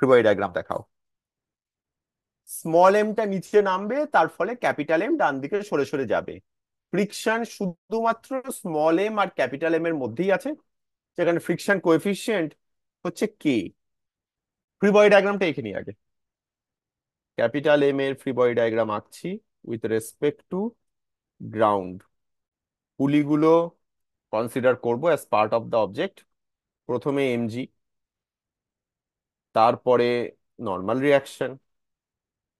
ফিবারি diagram দেখাও small এমটা নিচে নামবে তার ফলে ক্যাপিটাল এম ডান দিকে সরে সরে যাবে ফ্রিকশন শুধুমাত্র স্মল এম আর ক্যাপিটাল এম এর মধ্যেই আছে যেখানে ফ্রিকশন কোয়েফিসিয়েন্ট হচ্ছে কে ফ্রি ডায়াগ্রামটা এঁকে আগে ক্যাপিটাল এম এর ফ্রি ডায়াগ্রাম আঁকছি উইথ রেসপেক্ট টু গ্রাউন্ড পুলিগুলো কনসিডার করবো as part of the object প্রথমে এমজি তারপরে নর্মাল রিয়াকশন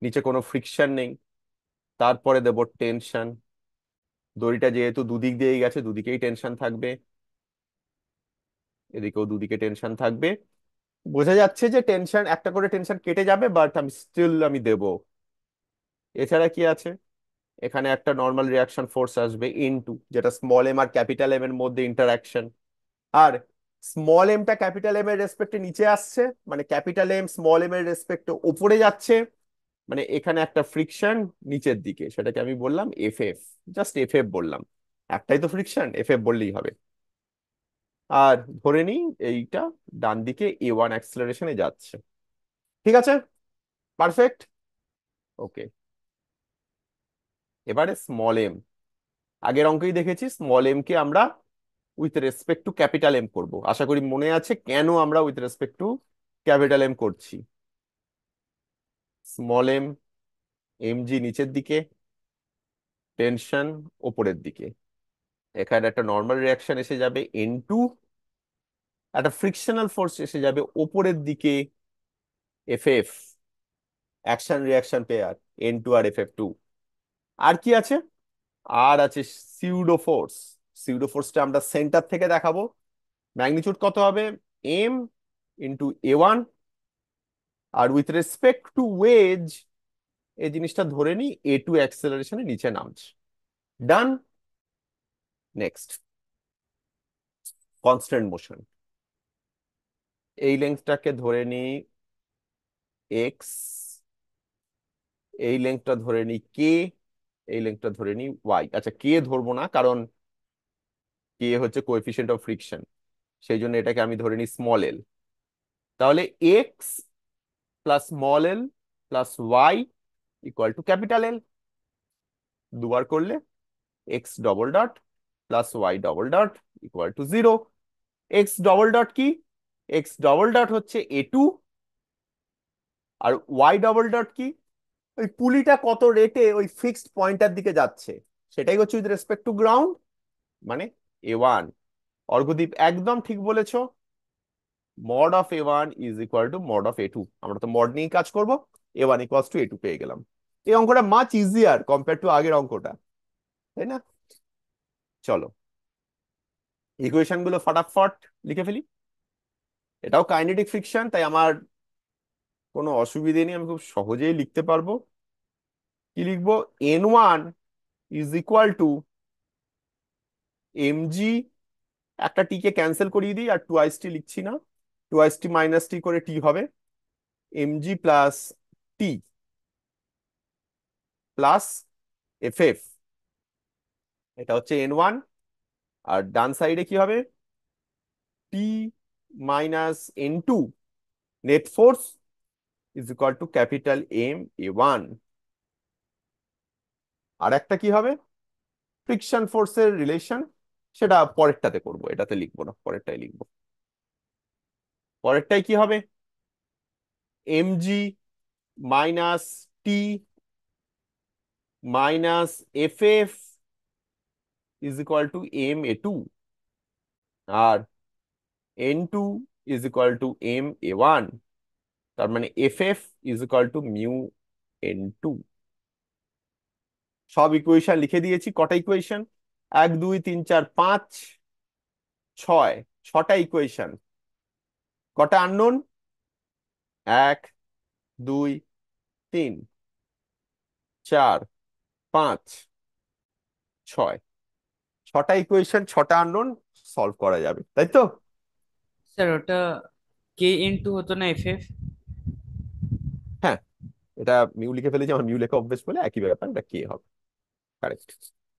নিচে কোনো ফ্রিকশন নেই তারপরে দেব টেনশন দড়িটা যেহেতু দুদিক দিয়েই গেছে দুদিকেই টেনশন থাকবে এদিকেও দুদিকে টেনশন থাকবে বোঝা যাচ্ছে যে টেনশন একটা করে টেনশন কেটে যাবে বাট আমি স্টিল আমি দেব এছাড়া কি আছে এখানে একটা নর্মাল রিয়াকশন ফোর্স আসবে টু যেটা স্মল এম আর ক্যাপিটাল এম এর মধ্যে ইন্টারাকশন আর স্মল এমটা ক্যাপিটাল এম এর রেসপেক্টে নিচে আসছে মানে ক্যাপিটাল এম স্মল এম এর রেসপেক্টে ওপরে যাচ্ছে মানে এখানে একটা ফ্রিকশন নিচের দিকে সেটাকে আমি বললাম F F just F F বললাম একটাই তো ফ্রিকশন এফ এফ বললেই হবে আর ধরে নিই এইটা ডান দিকে এ ওয়ান অ্যাক্সেলারেশনে যাচ্ছে ঠিক আছে পারফেক্ট ওকে এবারে স্মল এম আগের অঙ্কেই দেখেছি স্মল এম কে আমরা with respect to capital M করব আশা করি মনে আছে কেন আমরা with respect to capital M করছি স্মল এম এম জি নিচের দিকে টেনশন ওপরের দিকে এখানে একটা নর্মাল রিয়াকশন এসে যাবে এন টু একটা ফ্রিকশনাল ফোর্স এসে যাবে ওপরের দিকে F F action reaction pair N two আর এফ এফ টু আর কি আছে আর আছে সিউডো ফোর্স সিউডো ফোর্সটা আমরা সেন্টার থেকে দেখাবো ম্যাগনিচিউড কত হবে এম ইন্টু এ ওয়ান আর উইথ রেসপেক্ট টু ওয়েজ এই জিনিসটা ধরে নি এ টু অ্যাক্সেলারেশনে নিচে নামছে ডান নেক্সট কনস্ট্যান্ট মোশন এই লেন্থটাকে ধরে নিই এক্স এই লেন্থটা ধরে নিই কে এই লেন্থটা ধরে নিই ওয়াই আচ্ছা কে ধরবো না কারণ কে হচ্ছে কোয়েফিসিয়েন্ট অফ ফ্রিকশন সেই জন্য এটাকে আমি ধরে নিই স্মল এল তাহলে X plus small L plus Y equal to capital L দুবার করলে X double dot plus Y double dot equal to zero X double dot কি এক্স ডবল ডট হচ্ছে এ টু আর ওয়াই ডবল ডট কি ওই পুলিটা কত রেটে ওই ফিক্সড পয়েন্টের দিকে যাচ্ছে সেটাই হচ্ছে উইথ রেসপেক্ট টু গ্রাউন্ড মানে এ ওয়ান অর্ঘদীপ একদম ঠিক বলেছ mod of a one is equal to mod of a two আমরা তো মড নিয়েই কাজ করবো a one equal to a two পেয়ে গেলাম এই অঙ্কটা মাচ ইজিয়ার কম্পেয়ার টু আগের অঙ্কটা তাই না চলো ইকুয়েশন গুলো ফটাফট লিখে ফেলি এটাও কাইনেটিক ফ্রিকশন তাই আমার কোনো অসুবিধে নেই আমি খুব সহজেই লিখতে পারবো কি লিখবো N one is equal to mg একটা টিকে ক্যান্সেল করিয়ে দিই আর টু আইস টি লিখছি না টু আইস টি মাইনাস টি করে টি হবে mg plus T plus F F এটা হচ্ছে এন ওয়ান আর ডান সাইডে কি হবে T minus N two net force is equal to capital M a one আর একটা কি হবে ফ্রিকশন ফোর্সের রিলেশন সেটা পরেরটাতে করব এটাতে লিখবো না পরেরটাই লিখবো পরেরটাই কি হবে mg minus T minus F F is equal to M a two আর N two is equal to M a one তার মানে F F is equal to mu N two সব ইকুয়েশন লিখে দিয়েছি কটা ইকুয়েশন এক দুই তিন চার পাঁচ ছয় ছটা ইকুয়েশন কটা আননোন এক দুই তিন চার পাঁচ ছয় ছটা ইকুয়েশন ছটা আননোন সলভ করা যাবে তাই তো স্যার ওটা কে টু হতো না এফ এফ হ্যাঁ এটা মিউ লিখে ফেলেছি আমার মিউ লেখা অভ্যেস বলে একই ব্যাপার এটা কে হবে কারেক্ট